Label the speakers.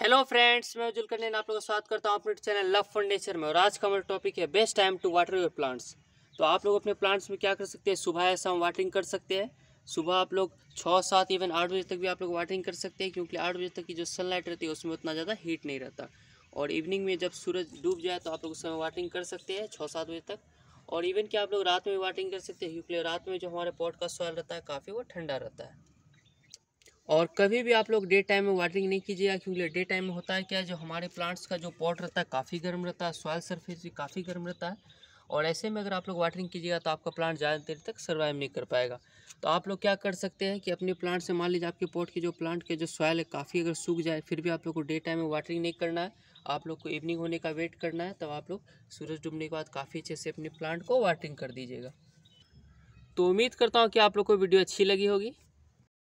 Speaker 1: hello friends मैं उज्जुल करने आप लोगों का स्वागत करता हूँ अपने चैनल लव फॉर नेचर में और आज का हमारा टॉपिक है best time to water your plants तो आप लोग अपने प्लांट्स में क्या कर सकते हैं सुबह या शाम वाटरिंग कर सकते हैं सुबह आप लोग छः सात इवन आठ बजे तक भी आप लोग वाटरिंग कर सकते हैं क्योंकि आठ बजे तक की जो सनलाइट रहती है उसमें उतना ज़्यादा हीट नहीं रहता और इवनिंग में जब सूरज डूब जाए तो आप लोग उस समय वाटरिंग कर सकते हैं छः सात बजे तक और इवन कि आप लोग रात में भी वाटरिंग कर सकते हैं क्योंकि रात में जो हमारे पॉट का सॉयल रहता है काफ़ी वो ठंडा रहता है और कभी भी आप लोग डे टाइम में वाटरिंग नहीं कीजिएगा क्योंकि डे टाइम में होता है क्या जो हमारे प्लांट्स का जो पॉट रहता है काफ़ी गर्म रहता है सॉयल सरफेस भी काफ़ी गर्म रहता है और ऐसे में अगर आप लोग वाटरिंग कीजिएगा तो आपका प्लांट ज़्यादा देर तक सर्वाइव नहीं कर पाएगा तो आप लोग क्या कर सकते हैं कि अपने प्लांट से मान लीजिए आपके पॉट के जो प्लांट के जो सॉयल है काफ़ी अगर सूख जाए फिर भी आप लोग को डे टाइम में वाटरिंग नहीं करना है आप लोग को इवनिंग होने का वेट करना है तब आप लोग सूरज डूबने के बाद काफ़ी अच्छे से अपने प्लांट को वाटरिंग कर दीजिएगा तो उम्मीद करता हूँ कि आप लोग को वीडियो अच्छी लगी होगी